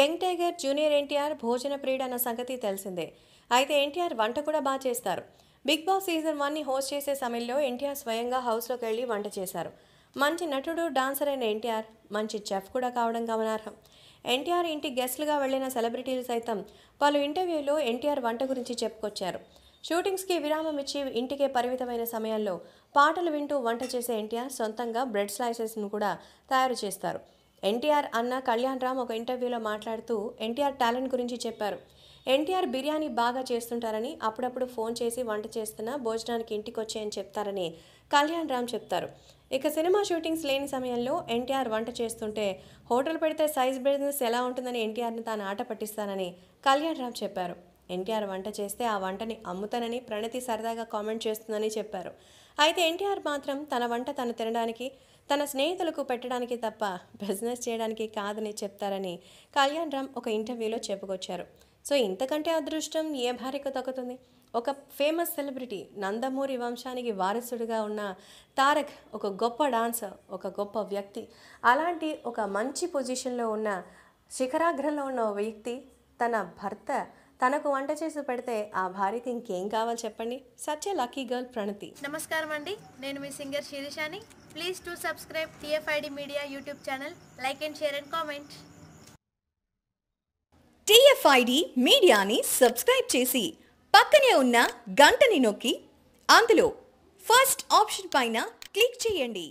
young tiger junior NTR భోజన ప్రియుడు అన్న సంగతి తెలిసిందే అయితే ఎన్టీఆర్ వంట కూడా బాగా చేస్తారు బిగ్ బాస్ సీజన్ వన్ని హోస్ట్ చేసే సమయంలో ఎన్టీఆర్ స్వయంగా హౌస్లోకి వెళ్ళి వంట చేశారు మంచి నటుడు డాన్సర్ అయిన ఎన్టీఆర్ మంచి చెఫ్ కూడా కావడం గమనార్హం ఎన్టీఆర్ ఇంటి గెస్ట్లుగా వెళ్లిన సెలబ్రిటీలు సైతం పలు ఇంటర్వ్యూలో ఎన్టీఆర్ వంట గురించి చెప్పుకొచ్చారు షూటింగ్స్కి విరామం ఇచ్చి ఇంటికే పరిమితమైన సమయాల్లో పాటలు వింటూ వంట చేసే ఎన్టీఆర్ సొంతంగా బ్రెడ్ స్లైసెస్ను కూడా తయారు చేస్తారు ఎన్టీఆర్ అన్న కళ్యాణ్ రామ్ ఒక ఇంటర్వ్యూలో మాట్లాడుతూ ఎన్టీఆర్ టాలెంట్ గురించి చెప్పారు ఎన్టీఆర్ బిర్యానీ బాగా చేస్తుంటారని అప్పుడప్పుడు ఫోన్ చేసి వంట చేస్తున్నా భోజనానికి ఇంటికి వచ్చాయని చెప్తారని కళ్యాణ్ రామ్ చెప్తారు ఇక సినిమా షూటింగ్స్ లేని సమయంలో ఎన్టీఆర్ వంట చేస్తుంటే హోటల్ పెడితే సైజ్ బిజినెస్ ఎలా ఉంటుందని ఎన్టీఆర్ని తాను ఆట పట్టిస్తానని కళ్యాణ్ రామ్ చెప్పారు ఎన్టీఆర్ వంట చేస్తే ఆ వంటని అమ్ముతానని ప్రణతి సరదాగా కామెంట్ చేస్తుందని చెప్పారు అయితే ఎన్టీఆర్ మాత్రం తన వంట తను తినడానికి తన స్నేహితులకు పెట్టడానికి తప్ప బిజినెస్ చేయడానికి కాదని చెప్తారని కళ్యాణ్ రామ్ ఒక ఇంటర్వ్యూలో చెప్పుకొచ్చారు సో ఇంతకంటే అదృష్టం ఏ భార్యకు తగ్గుతుంది ఒక ఫేమస్ సెలబ్రిటీ నందమూరి వంశానికి వారసుడిగా ఉన్న తారక్ ఒక గొప్ప డాన్సర్ ఒక గొప్ప వ్యక్తి అలాంటి ఒక మంచి పొజిషన్లో ఉన్న శిఖరాగ్రంలో ఉన్న వ్యక్తి తన భర్త తనకు వంట చేసి పెడితే ఆ భార్యకి ఇంకేం కావాలి చెప్పండి such a lucky girl Pranathi నమస్కారం అండి నేను మీ సింగర్ శిరీషాని please to subscribe TFID media YouTube channel like and share and comment TFID మీడియాని సబ్స్క్రైబ్ చేసి పక్కనే ఉన్న గంటని నొక్కి అందులో ఫస్ట్ ఆప్షన్ పైన క్లిక్ చేయండి